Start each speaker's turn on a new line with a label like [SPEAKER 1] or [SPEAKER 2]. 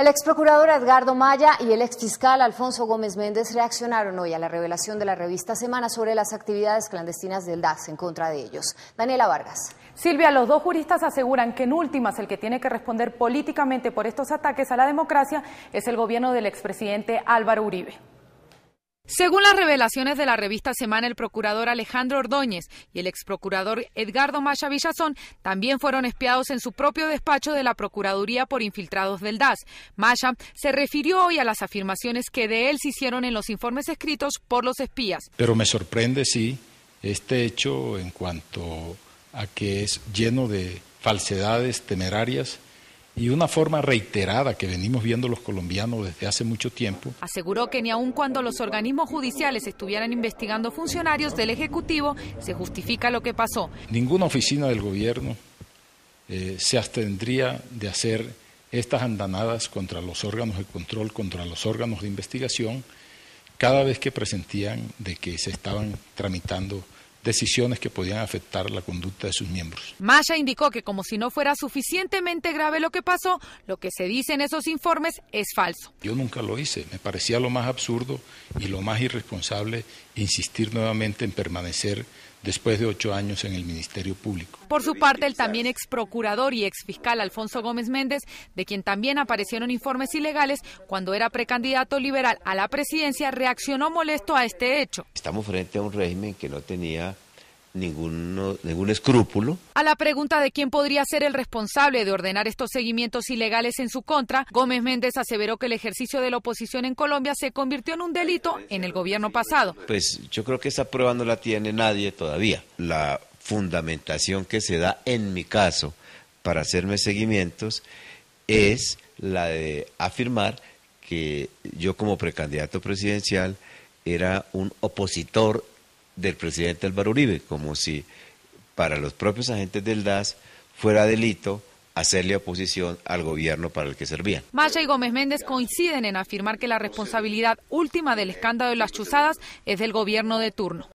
[SPEAKER 1] El ex procurador Edgardo Maya y el ex fiscal Alfonso Gómez Méndez reaccionaron hoy a la
[SPEAKER 2] revelación de la revista Semana sobre las actividades clandestinas del DAX en contra de ellos. Daniela Vargas. Silvia, los dos juristas aseguran que en últimas el que tiene que responder políticamente por estos ataques a la democracia es el gobierno del expresidente Álvaro Uribe. Según las revelaciones de la revista Semana, el procurador Alejandro Ordóñez y el exprocurador Edgardo Maya Villazón también fueron espiados en su propio despacho de la Procuraduría por infiltrados del DAS. Maya se refirió hoy a las afirmaciones que de él se hicieron en los informes escritos por los espías.
[SPEAKER 3] Pero me sorprende, sí, este hecho en cuanto a que es lleno de falsedades temerarias y una forma reiterada que venimos viendo los colombianos desde hace mucho tiempo.
[SPEAKER 2] Aseguró que ni aun cuando los organismos judiciales estuvieran investigando funcionarios del Ejecutivo, se justifica lo que pasó.
[SPEAKER 3] Ninguna oficina del gobierno eh, se abstendría de hacer estas andanadas contra los órganos de control, contra los órganos de investigación, cada vez que presentían de que se estaban tramitando decisiones que podían afectar la conducta de sus miembros.
[SPEAKER 2] Masha indicó que como si no fuera suficientemente grave lo que pasó, lo que se dice en esos informes es falso.
[SPEAKER 3] Yo nunca lo hice, me parecía lo más absurdo y lo más irresponsable insistir nuevamente en permanecer después de ocho años en el Ministerio Público.
[SPEAKER 2] Por su parte, el también ex procurador y ex fiscal Alfonso Gómez Méndez, de quien también aparecieron informes ilegales cuando era precandidato liberal a la presidencia, reaccionó molesto a este hecho.
[SPEAKER 1] Estamos frente a un régimen que no tenía Ninguno, ningún escrúpulo.
[SPEAKER 2] A la pregunta de quién podría ser el responsable de ordenar estos seguimientos ilegales en su contra, Gómez Méndez aseveró que el ejercicio de la oposición en Colombia se convirtió en un delito en el gobierno pasado.
[SPEAKER 1] Pues yo creo que esa prueba no la tiene nadie todavía. La fundamentación que se da en mi caso para hacerme seguimientos es la de afirmar que yo como precandidato presidencial era un opositor del presidente Álvaro Uribe, como si para los propios agentes del DAS fuera delito hacerle oposición al gobierno para el que servían.
[SPEAKER 2] Maya y Gómez Méndez coinciden en afirmar que la responsabilidad última del escándalo de las chuzadas es del gobierno de turno.